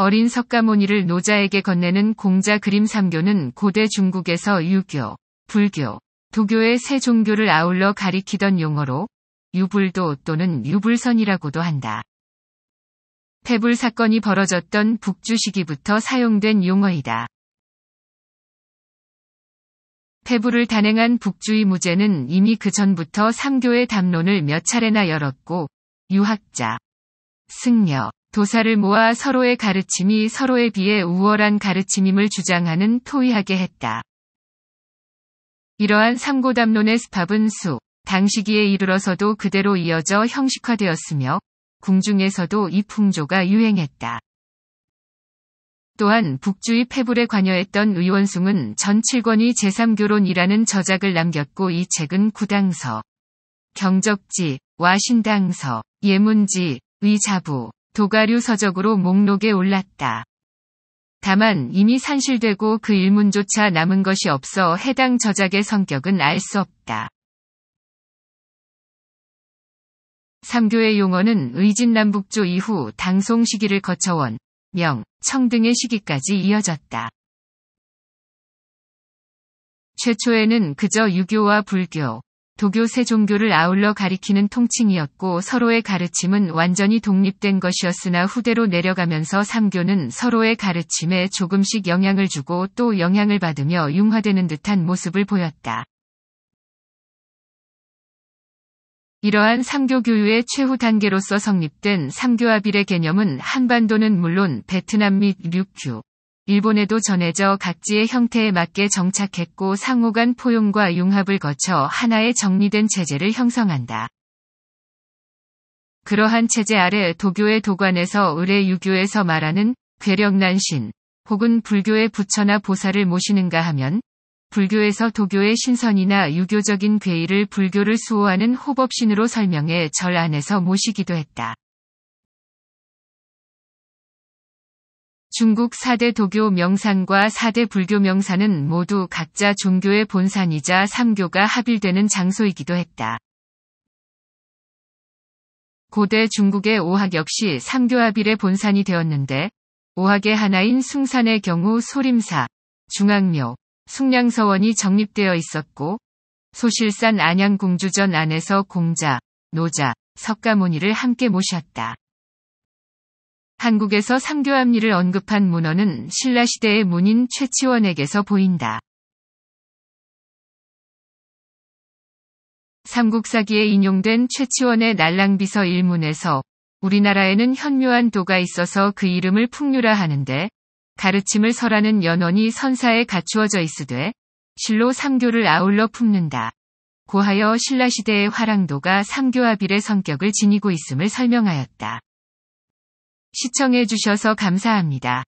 어린 석가모니를 노자에게 건네는 공자 그림 3교는 고대 중국에서 유교, 불교, 도교의 세 종교를 아울러 가리키던 용어로 유불도 또는 유불선이라고도 한다. 태불 사건이 벌어졌던 북주 시기부터 사용된 용어이다. 태불을 단행한 북주의 무제는 이미 그 전부터 삼교의 담론을 몇 차례나 열었고, 유학자, 승려, 도사를 모아 서로의 가르침이 서로에 비해 우월한 가르침임을 주장하는 토의하게 했다. 이러한 삼고담론의 스팝은 수, 당시기에 이르러서도 그대로 이어져 형식화되었으며 궁중에서도 이 풍조가 유행했다. 또한 북주의 패불에 관여했던 의원숭은 전칠권이 제3교론이라는 저작을 남겼고 이 책은 구당서, 경적지, 와신당서, 예문지, 위자부, 도가류 서적으로 목록에 올랐다. 다만 이미 산실되고 그 일문조차 남은 것이 없어 해당 저작의 성격은 알 수 없다. 삼교의 용어는 의진남북조 이후 당송 시기를 거쳐 온 명, 청 등의 시기까지 이어졌다. 최초에는 그저 유교와 불교, 도교 세 종교를 아울러 가리키는 통칭이었고 서로의 가르침은 완전히 독립된 것이었으나 후대로 내려가면서 삼교는 서로의 가르침에 조금씩 영향을 주고 또 영향을 받으며 융화되는 듯한 모습을 보였다. 이러한 삼교 교유의 최후 단계로서 성립된 삼교합일의 개념은 한반도는 물론 베트남 및 류큐, 일본에도 전해져 각지의 형태에 맞게 정착했고 상호 간 포용과 융합을 거쳐 하나의 정리된 체제를 형성한다. 그러한 체제 아래 도교의 도관에서 을의 유교에서 말하는 괴력난신 혹은 불교의 부처나 보살을 모시는가 하면 불교에서 도교의 신선이나 유교적인 괴의를 불교를 수호하는 호법신으로 설명해 절 안에서 모시기도 했다. 중국 4대 도교 명산과 4대 불교 명산은 모두 각자 종교의 본산이자 삼교가 합일되는 장소이기도 했다. 고대 중국의 오학 역시 삼교합일의 본산이 되었는데 오학의 하나인 숭산의 경우 소림사, 중앙묘, 숭량서원이 정립되어 있었고 소실산 안양공주전 안에서 공자, 노자, 석가모니를 함께 모셨다. 한국에서 삼교합리를 언급한 문헌은 신라시대의 문인 최치원에게서 보인다. 삼국사기에 인용된 최치원의 날랑비서 일문에서 우리나라에는 현묘한 도가 있어서 그 이름을 풍류라 하는데 가르침을 설하는 연원이 선사에 갖추어져 있으되 실로 삼교를 아울러 품는다. 고하여 신라시대의 화랑도가 삼교합일의 성격을 지니고 있음을 설명하였다. 시청해주셔서 감사합니다.